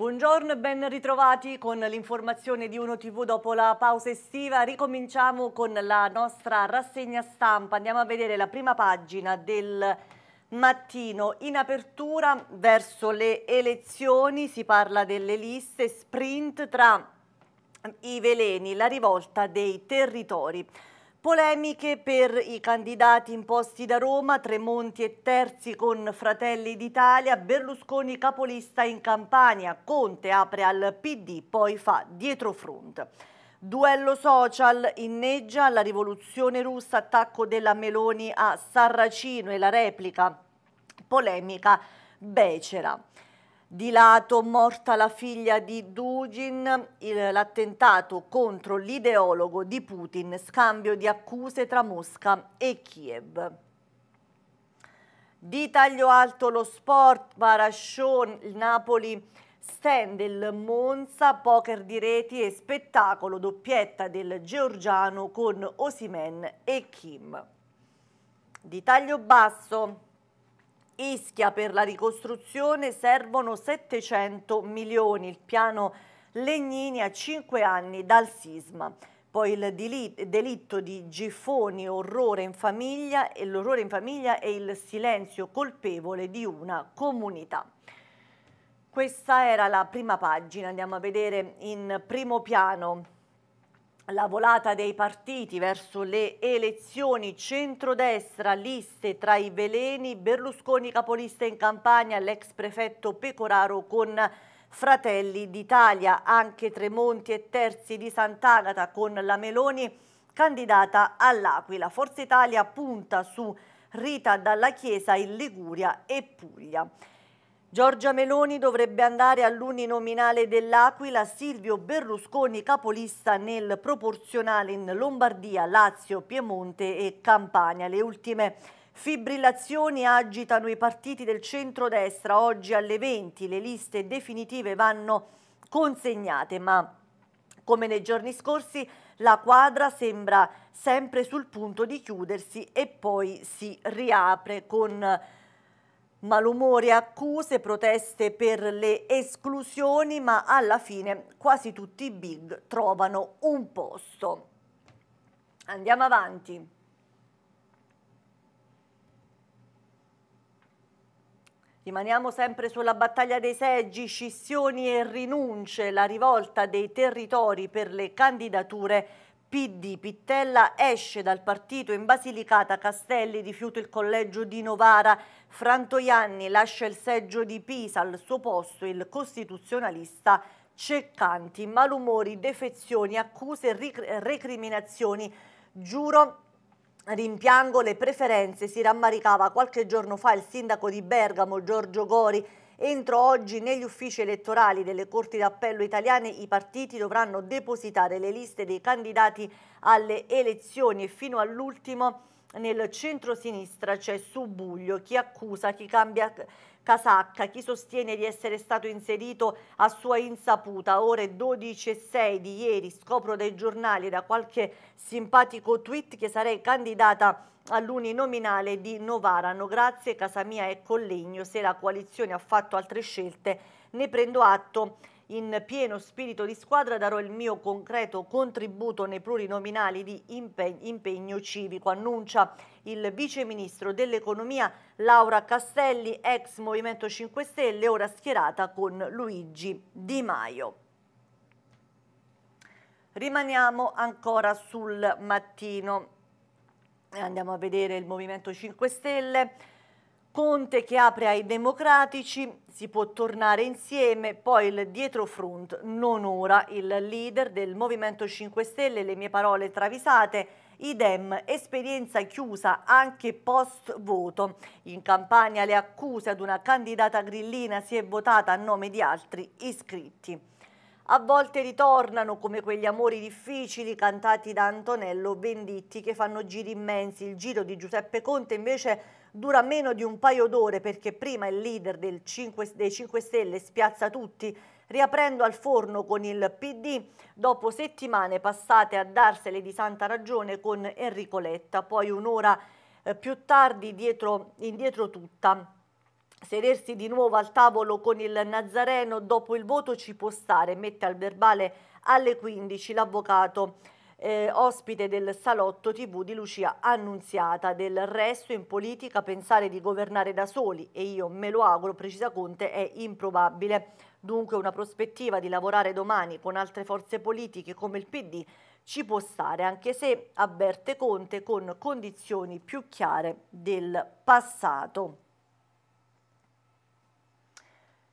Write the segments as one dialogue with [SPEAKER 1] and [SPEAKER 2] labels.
[SPEAKER 1] Buongiorno e ben ritrovati con l'informazione di Uno TV dopo la pausa estiva. Ricominciamo con la nostra rassegna stampa. Andiamo a vedere la prima pagina del mattino. In apertura verso le elezioni si parla delle liste sprint tra i veleni, la rivolta dei territori. Polemiche per i candidati imposti da Roma, Tremonti e Terzi con Fratelli d'Italia, Berlusconi capolista in Campania, Conte apre al PD, poi fa dietrofront. Duello social inneggia la rivoluzione russa, attacco della Meloni a Sarracino e la replica polemica becera. Di lato, morta la figlia di Dugin, l'attentato contro l'ideologo di Putin, scambio di accuse tra Mosca e Kiev. Di taglio alto lo sport, Barascion, il Napoli stand il Monza, poker di reti e spettacolo doppietta del Georgiano con Osimen e Kim. Di taglio basso, Ischia per la ricostruzione servono 700 milioni, il piano Legnini a 5 anni dal sisma. Poi il delitto di Giffoni, orrore in famiglia, e l'orrore in famiglia e il silenzio colpevole di una comunità. Questa era la prima pagina, andiamo a vedere in primo piano la volata dei partiti verso le elezioni centrodestra, liste tra i veleni, Berlusconi capolista in campagna, l'ex prefetto Pecoraro con Fratelli d'Italia, anche Tremonti e Terzi di Sant'Agata con la Meloni candidata all'Aquila. Forza Italia punta su Rita dalla Chiesa in Liguria e Puglia. Giorgia Meloni dovrebbe andare all'uninominale dell'Aquila, Silvio Berlusconi capolista nel proporzionale in Lombardia, Lazio, Piemonte e Campania. Le ultime Fibrillazioni agitano i partiti del centrodestra. Oggi alle 20 le liste definitive vanno consegnate, ma come nei giorni scorsi la quadra sembra sempre sul punto di chiudersi e poi si riapre con Malumori, accuse, proteste per le esclusioni, ma alla fine quasi tutti i big trovano un posto. Andiamo avanti. Rimaniamo sempre sulla battaglia dei seggi, scissioni e rinunce, la rivolta dei territori per le candidature PD Pittella esce dal partito in Basilicata, Castelli rifiuta il collegio di Novara, Frantoianni lascia il seggio di Pisa, al suo posto il costituzionalista Ceccanti, malumori, defezioni, accuse recriminazioni. Giuro rimpiango le preferenze, si rammaricava qualche giorno fa il sindaco di Bergamo Giorgio Gori Entro oggi negli uffici elettorali delle Corti d'Appello italiane i partiti dovranno depositare le liste dei candidati alle elezioni e fino all'ultimo nel centro-sinistra c'è Subuglio, chi accusa, chi cambia casacca, chi sostiene di essere stato inserito a sua insaputa. Ore 12.06 di ieri scopro dai giornali e da qualche simpatico tweet che sarei candidata all'uninominale di Novarano. Grazie Casamia e Collegno, se la coalizione ha fatto altre scelte ne prendo atto in pieno spirito di squadra darò il mio concreto contributo nei plurinominali di impegno civico, annuncia il vice ministro dell'economia Laura Castelli, ex Movimento 5 Stelle, ora schierata con Luigi Di Maio. Rimaniamo ancora sul mattino. Andiamo a vedere il Movimento 5 Stelle. Conte che apre ai democratici, si può tornare insieme, poi il dietro front, non ora, il leader del Movimento 5 Stelle, le mie parole travisate, idem, esperienza chiusa anche post voto. In campagna le accuse ad una candidata grillina si è votata a nome di altri iscritti a volte ritornano come quegli amori difficili cantati da Antonello Venditti che fanno giri immensi. Il giro di Giuseppe Conte invece dura meno di un paio d'ore perché prima il leader 5, dei 5 Stelle spiazza tutti riaprendo al forno con il PD dopo settimane passate a darsele di santa ragione con Enrico Letta, poi un'ora eh, più tardi dietro, indietro tutta Sedersi di nuovo al tavolo con il Nazareno dopo il voto ci può stare, mette al verbale alle 15 l'avvocato eh, ospite del salotto tv di Lucia Annunziata. Del resto in politica pensare di governare da soli, e io me lo auguro, precisa Conte, è improbabile. Dunque una prospettiva di lavorare domani con altre forze politiche come il PD ci può stare, anche se avverte Conte con condizioni più chiare del passato.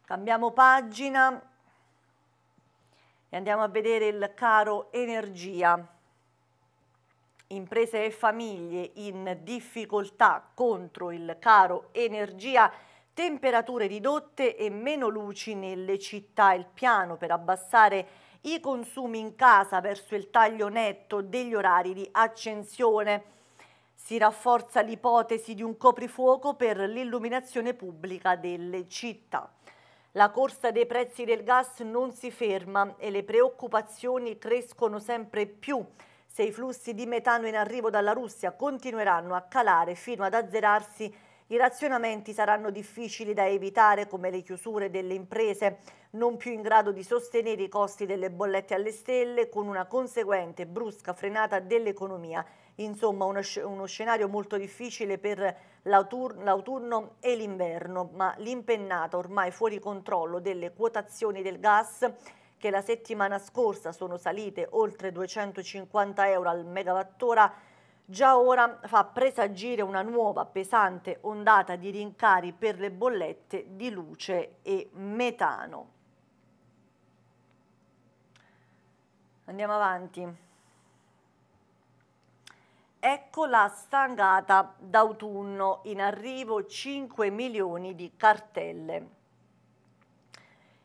[SPEAKER 1] Cambiamo pagina e andiamo a vedere il caro energia. Imprese e famiglie in difficoltà contro il caro energia, temperature ridotte e meno luci nelle città. Il piano per abbassare i consumi in casa verso il taglio netto degli orari di accensione. Si rafforza l'ipotesi di un coprifuoco per l'illuminazione pubblica delle città. La corsa dei prezzi del gas non si ferma e le preoccupazioni crescono sempre più se i flussi di metano in arrivo dalla Russia continueranno a calare fino ad azzerarsi i razionamenti saranno difficili da evitare come le chiusure delle imprese non più in grado di sostenere i costi delle bollette alle stelle con una conseguente brusca frenata dell'economia insomma uno, uno scenario molto difficile per l'autunno e l'inverno, ma l'impennata ormai fuori controllo delle quotazioni del gas che la settimana scorsa sono salite oltre 250 euro al megawattora, già ora fa presagire una nuova pesante ondata di rincari per le bollette di luce e metano. Andiamo avanti. Ecco la stangata d'autunno, in arrivo 5 milioni di cartelle.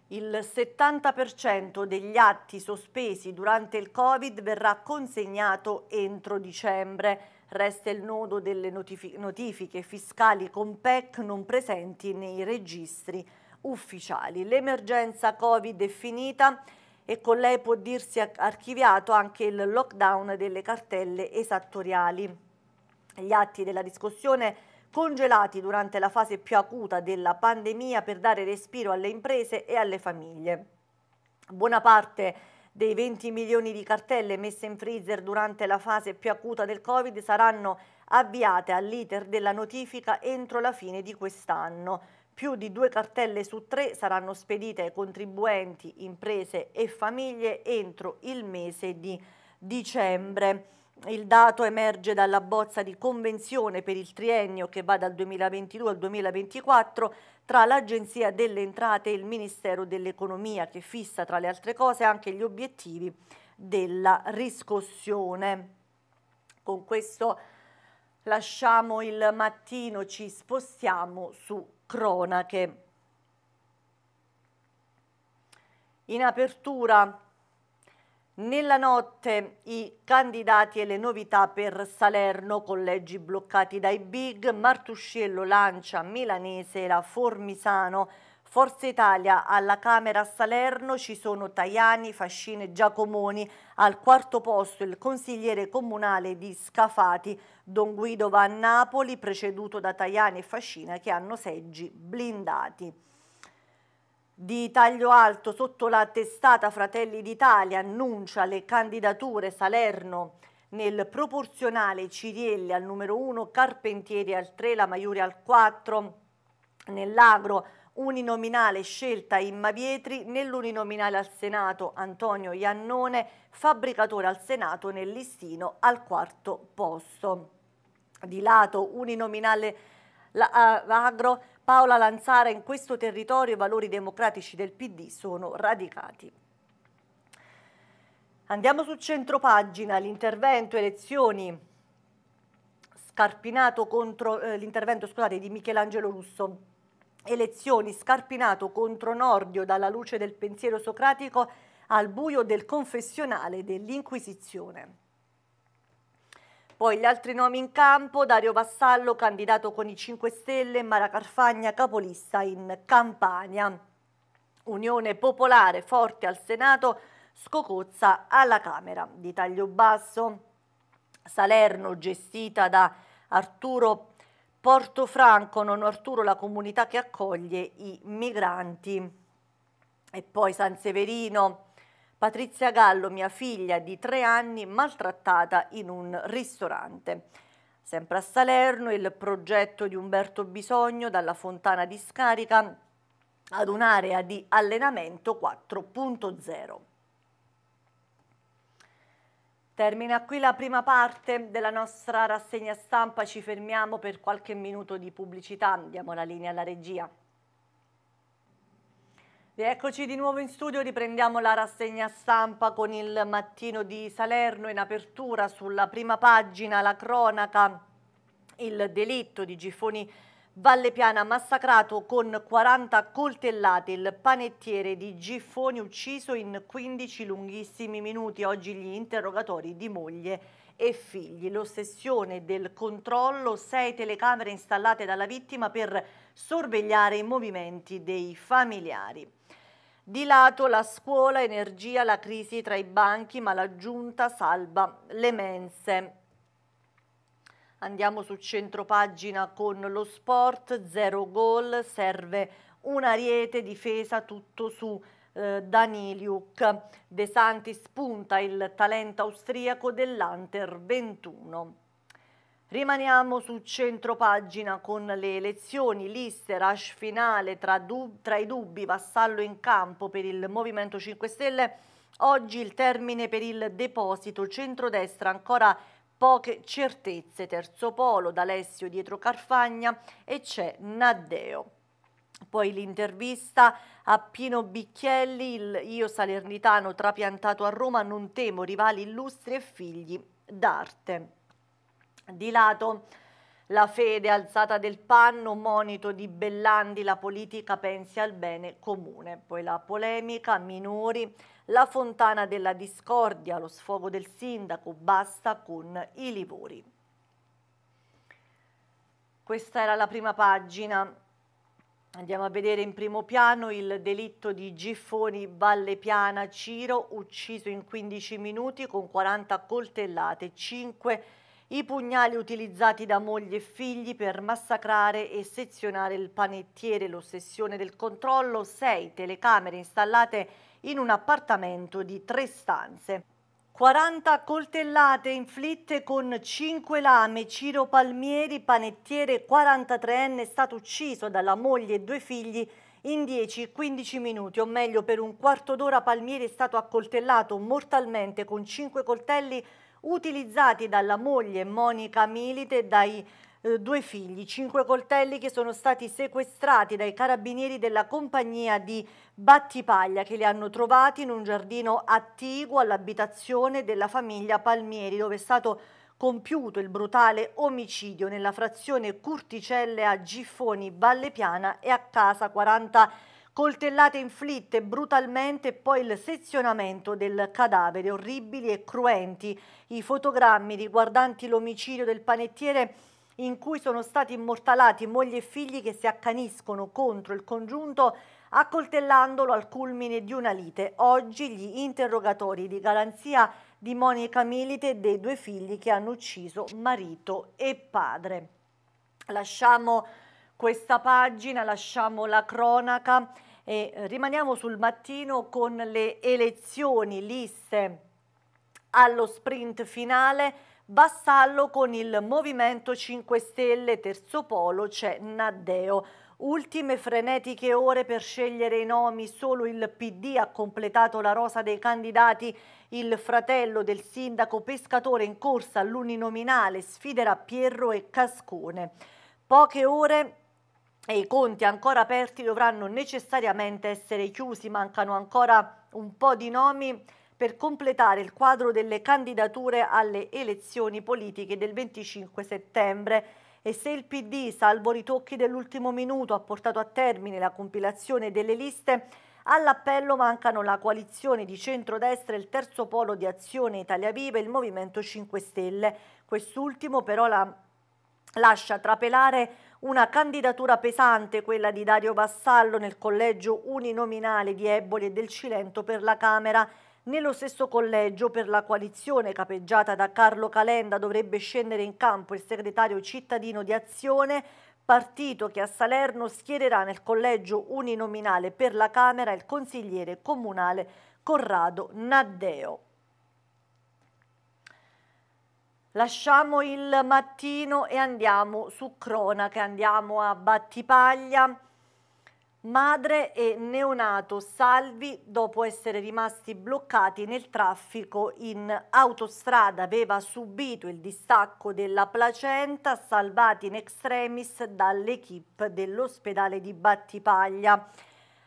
[SPEAKER 1] Il 70% degli atti sospesi durante il Covid verrà consegnato entro dicembre. Resta il nodo delle notific notifiche fiscali con PEC non presenti nei registri ufficiali. L'emergenza Covid è finita e con lei può dirsi archiviato anche il lockdown delle cartelle esattoriali. Gli atti della discussione congelati durante la fase più acuta della pandemia per dare respiro alle imprese e alle famiglie. Buona parte dei 20 milioni di cartelle messe in freezer durante la fase più acuta del Covid saranno avviate all'iter della notifica entro la fine di quest'anno. Più di due cartelle su tre saranno spedite ai contribuenti, imprese e famiglie entro il mese di dicembre. Il dato emerge dalla bozza di convenzione per il triennio che va dal 2022 al 2024 tra l'Agenzia delle Entrate e il Ministero dell'Economia che fissa tra le altre cose anche gli obiettivi della riscossione. Con questo lasciamo il mattino, ci spostiamo su cronache. In apertura, nella notte i candidati e le novità per Salerno, collegi bloccati dai big, Martuscello lancia Milanese e la Formisano Forza Italia alla Camera a Salerno ci sono Tajani, Fascine e Giacomoni. Al quarto posto il consigliere comunale di Scafati, Don Guido va a Napoli, preceduto da Tajani e Fascina che hanno seggi blindati di taglio alto sotto la testata Fratelli d'Italia annuncia le candidature Salerno nel proporzionale Cirielli al numero 1, Carpentieri al 3, la Maiuri al 4, nell'agro uninominale scelta in Mavietri, nell'uninominale al Senato Antonio Iannone, fabbricatore al Senato nel listino al quarto posto. Di lato uninominale la, agro, Paola Lanzara, in questo territorio i valori democratici del PD sono radicati. Andiamo su centropagina, l'intervento elezioni, scarpinato contro eh, l'intervento di Michelangelo Russo elezioni scarpinato contro Nordio dalla luce del pensiero socratico al buio del confessionale dell'Inquisizione. Poi gli altri nomi in campo, Dario Vassallo candidato con i 5 Stelle, Mara Carfagna capolista in Campania. Unione Popolare forte al Senato, Scocozza alla Camera. Di taglio basso, Salerno gestita da Arturo Porto Franco, Non Arturo, la comunità che accoglie i migranti. E poi San Severino, Patrizia Gallo, mia figlia di tre anni, maltrattata in un ristorante. Sempre a Salerno, il progetto di Umberto Bisogno dalla Fontana di Scarica ad un'area di allenamento 4.0. Termina qui la prima parte della nostra rassegna stampa, ci fermiamo per qualche minuto di pubblicità, diamo la linea alla regia. Eccoci di nuovo in studio, riprendiamo la rassegna stampa con il mattino di Salerno in apertura sulla prima pagina, la cronaca, il delitto di Gifoni Valle Piana massacrato con 40 coltellate, il panettiere di Giffoni ucciso in 15 lunghissimi minuti, oggi gli interrogatori di moglie e figli. L'ossessione del controllo, sei telecamere installate dalla vittima per sorvegliare i movimenti dei familiari. Di lato la scuola, energia, la crisi tra i banchi, ma la giunta salva le mense. Andiamo su centropagina con lo sport, zero gol, serve un ariete, difesa tutto su eh, Daniliuk. De Santis punta il talento austriaco dell'Anter 21. Rimaniamo su centropagina con le elezioni, liste, rush finale tra, dub tra i dubbi, vassallo in campo per il Movimento 5 Stelle. Oggi il termine per il deposito, centrodestra ancora Poche certezze, terzo polo, D'Alessio dietro Carfagna e c'è Naddeo. Poi l'intervista a Pino Bicchielli, il io salernitano trapiantato a Roma, non temo rivali illustri e figli d'arte. Di lato la fede alzata del panno, monito di Bellandi, la politica pensi al bene comune. Poi la polemica, minori, la fontana della discordia, lo sfogo del sindaco, basta con i livori. Questa era la prima pagina. Andiamo a vedere in primo piano il delitto di Giffoni Valle Piana Ciro, ucciso in 15 minuti con 40 coltellate, 5 coltellate i pugnali utilizzati da moglie e figli per massacrare e sezionare il panettiere, l'ossessione del controllo, sei telecamere installate in un appartamento di tre stanze. 40 coltellate inflitte con 5 lame. Ciro Palmieri, panettiere 43enne, è stato ucciso dalla moglie e due figli in 10-15 minuti, o meglio per un quarto d'ora Palmieri è stato accoltellato mortalmente con 5 coltelli utilizzati dalla moglie Monica Milite e dai eh, due figli, cinque coltelli che sono stati sequestrati dai carabinieri della compagnia di Battipaglia che li hanno trovati in un giardino attiguo all'abitazione della famiglia Palmieri dove è stato compiuto il brutale omicidio nella frazione Curticelle a Giffoni, Vallepiana e a Casa 40 coltellate inflitte brutalmente e poi il sezionamento del cadavere, orribili e cruenti i fotogrammi riguardanti l'omicidio del panettiere in cui sono stati immortalati moglie e figli che si accaniscono contro il congiunto accoltellandolo al culmine di una lite. Oggi gli interrogatori di garanzia di Monica Milite e dei due figli che hanno ucciso marito e padre. Lasciamo questa pagina, lasciamo la cronaca e eh, rimaniamo sul mattino con le elezioni liste allo sprint finale. Bassallo con il Movimento 5 Stelle, terzo polo c'è Naddeo. Ultime frenetiche ore per scegliere i nomi, solo il PD ha completato la rosa dei candidati, il fratello del sindaco pescatore in corsa all'uninominale sfiderà Pierro e Cascone. Poche ore e i conti ancora aperti dovranno necessariamente essere chiusi, mancano ancora un po' di nomi per completare il quadro delle candidature alle elezioni politiche del 25 settembre. E se il PD, salvo ritocchi dell'ultimo minuto, ha portato a termine la compilazione delle liste, all'appello mancano la coalizione di centrodestra, il terzo polo di azione Italia Viva e il Movimento 5 Stelle. Quest'ultimo però la lascia trapelare una candidatura pesante quella di Dario Vassallo nel collegio uninominale di Eboli e del Cilento per la Camera. Nello stesso collegio per la coalizione capeggiata da Carlo Calenda dovrebbe scendere in campo il segretario cittadino di Azione, partito che a Salerno schiererà nel collegio uninominale per la Camera il consigliere comunale Corrado Naddeo. Lasciamo il mattino e andiamo su cronaca, andiamo a Battipaglia. Madre e neonato salvi dopo essere rimasti bloccati nel traffico in autostrada. Aveva subito il distacco della placenta, salvati in extremis dall'equipe dell'ospedale di Battipaglia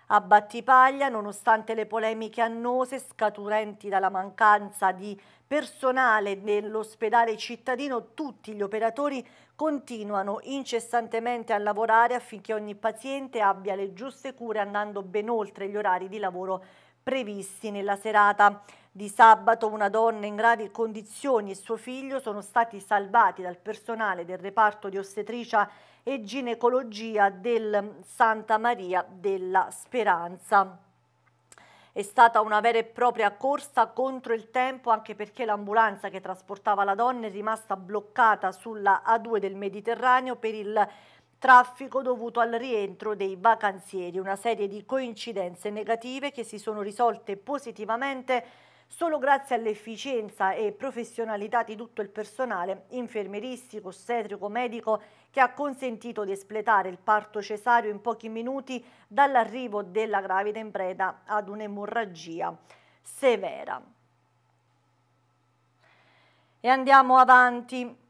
[SPEAKER 1] a Battipaglia, nonostante le polemiche annose scaturenti dalla mancanza di personale nell'ospedale cittadino, tutti gli operatori continuano incessantemente a lavorare affinché ogni paziente abbia le giuste cure andando ben oltre gli orari di lavoro previsti nella serata. Di sabato una donna in gravi condizioni e suo figlio sono stati salvati dal personale del reparto di ostetricia e ginecologia del Santa Maria della Speranza. È stata una vera e propria corsa contro il tempo anche perché l'ambulanza che trasportava la donna è rimasta bloccata sulla A2 del Mediterraneo per il traffico dovuto al rientro dei vacanzieri, una serie di coincidenze negative che si sono risolte positivamente Solo grazie all'efficienza e professionalità di tutto il personale infermieristico, ostetrico, medico che ha consentito di espletare il parto cesareo in pochi minuti dall'arrivo della gravida in preda ad un'emorragia severa. E andiamo avanti.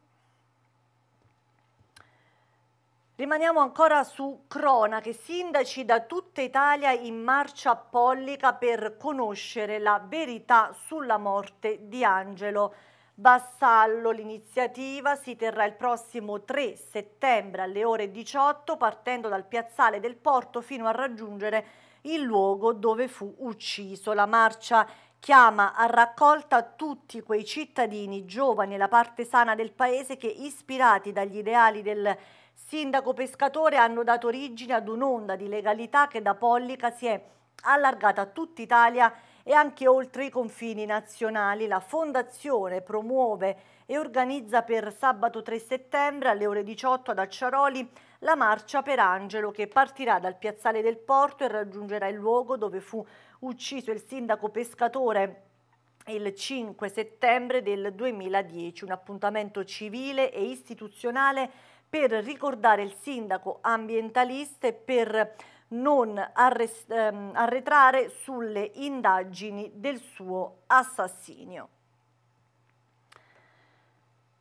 [SPEAKER 1] Rimaniamo ancora su cronache, sindaci da tutta Italia in marcia a Pollica per conoscere la verità sulla morte di Angelo Vassallo. L'iniziativa si terrà il prossimo 3 settembre alle ore 18 partendo dal piazzale del porto fino a raggiungere il luogo dove fu ucciso. La marcia chiama a raccolta tutti quei cittadini giovani e la parte sana del paese che ispirati dagli ideali del sindaco pescatore hanno dato origine ad un'onda di legalità che da Pollica si è allargata a tutta Italia e anche oltre i confini nazionali. La fondazione promuove e organizza per sabato 3 settembre alle ore 18 ad Acciaroli la marcia per Angelo che partirà dal piazzale del porto e raggiungerà il luogo dove fu ucciso il sindaco pescatore il 5 settembre del 2010, un appuntamento civile e istituzionale per ricordare il sindaco ambientalista e per non ehm, arretrare sulle indagini del suo assassinio.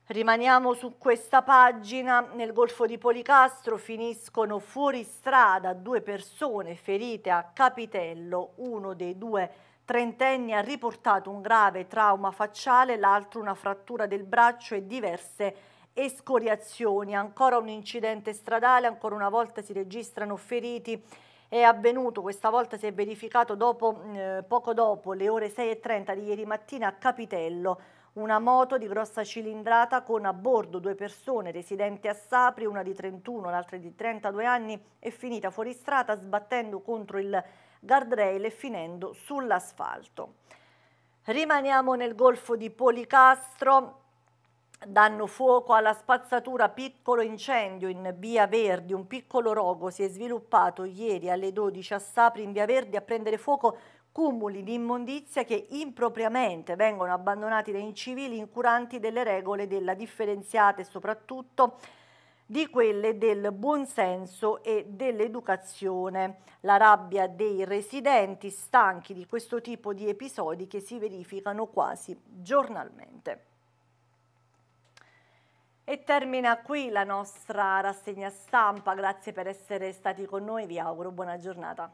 [SPEAKER 1] Rimaniamo su questa pagina, nel Golfo di Policastro finiscono fuori strada due persone ferite a Capitello, uno dei due trentenni ha riportato un grave trauma facciale, l'altro una frattura del braccio e diverse escoriazioni. Ancora un incidente stradale, ancora una volta si registrano feriti. È avvenuto, questa volta si è verificato dopo, mm, eh, poco dopo le ore 6.30 di ieri mattina a Capitello. Una moto di grossa cilindrata con a bordo due persone residenti a Sapri, una di 31, l'altra di 32 anni, è finita fuori strada sbattendo contro il guardrail e finendo sull'asfalto. Rimaniamo nel golfo di Policastro, danno fuoco alla spazzatura piccolo incendio in Via Verdi, un piccolo rogo si è sviluppato ieri alle 12 a Sapri in Via Verdi a prendere fuoco cumuli di immondizia che impropriamente vengono abbandonati dai civili incuranti delle regole della differenziata e soprattutto di quelle del buonsenso e dell'educazione. La rabbia dei residenti stanchi di questo tipo di episodi che si verificano quasi giornalmente. E termina qui la nostra rassegna stampa, grazie per essere stati con noi, vi auguro buona giornata.